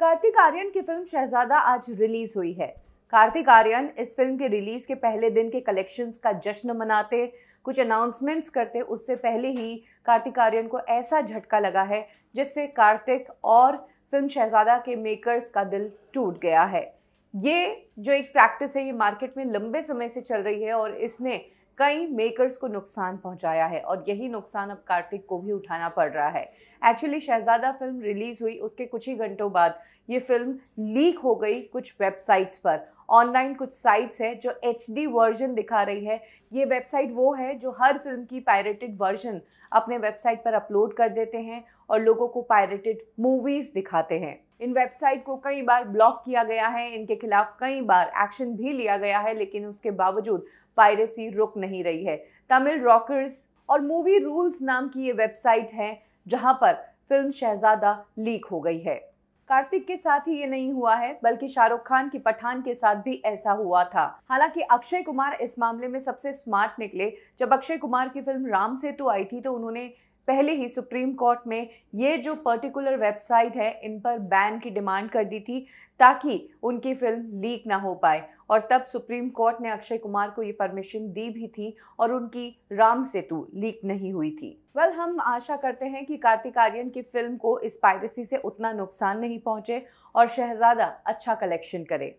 कार्तिक आर्यन की फिल्म शहजादा आज रिलीज हुई है कार्तिक आर्यन इस फिल्म के रिलीज के पहले दिन के कलेक्शंस का जश्न मनाते कुछ अनाउंसमेंट्स करते उससे पहले ही कार्तिक आर्यन को ऐसा झटका लगा है जिससे कार्तिक और फिल्म शहजादा के मेकर्स का दिल टूट गया है ये जो एक प्रैक्टिस है ये मार्केट में लंबे समय से चल रही है और इसने कई मेकर्स को नुकसान पहुंचाया है और यही नुकसान अब कार्तिक को भी उठाना पड़ रहा है एक्चुअली शहजादा फिल्म रिलीज़ हुई उसके कुछ ही घंटों बाद ये फिल्म लीक हो गई कुछ वेबसाइट्स पर ऑनलाइन कुछ साइट्स है जो एच वर्जन दिखा रही है ये वेबसाइट वो है जो हर फिल्म की पायरेटेड वर्जन अपने वेबसाइट पर अपलोड कर देते हैं और लोगों को पायरेटेड मूवीज़ दिखाते हैं इन वेबसाइट को कई बार ब्लॉक किया गया है इनके खिलाफ कई बार एक्शन भी लिया गया है लेकिन उसके बावजूद पायरेसी रुक नहीं रही है तमिल रॉकर्स और मूवी रूल्स नाम की ये वेबसाइट है जहां पर फिल्म शहजादा लीक हो गई है कार्तिक के साथ ही ये नहीं हुआ है बल्कि शाहरुख खान की पठान के साथ भी ऐसा हुआ था हालांकि अक्षय कुमार इस मामले में सबसे स्मार्ट निकले जब अक्षय कुमार की फिल्म राम सेतु आई थी तो उन्होंने पहले ही सुप्रीम कोर्ट में ये जो पर्टिकुलर वेबसाइट है इन पर बैन की डिमांड कर दी थी ताकि उनकी फिल्म लीक ना हो पाए और तब सुप्रीम कोर्ट ने अक्षय कुमार को ये परमिशन दी भी थी और उनकी राम सेतु लीक नहीं हुई थी वेल well, हम आशा करते हैं कि कार्तिक आर्यन की फिल्म को इस पायरेसी से उतना नुकसान नहीं पहुंचे और शहजादा अच्छा कलेक्शन करे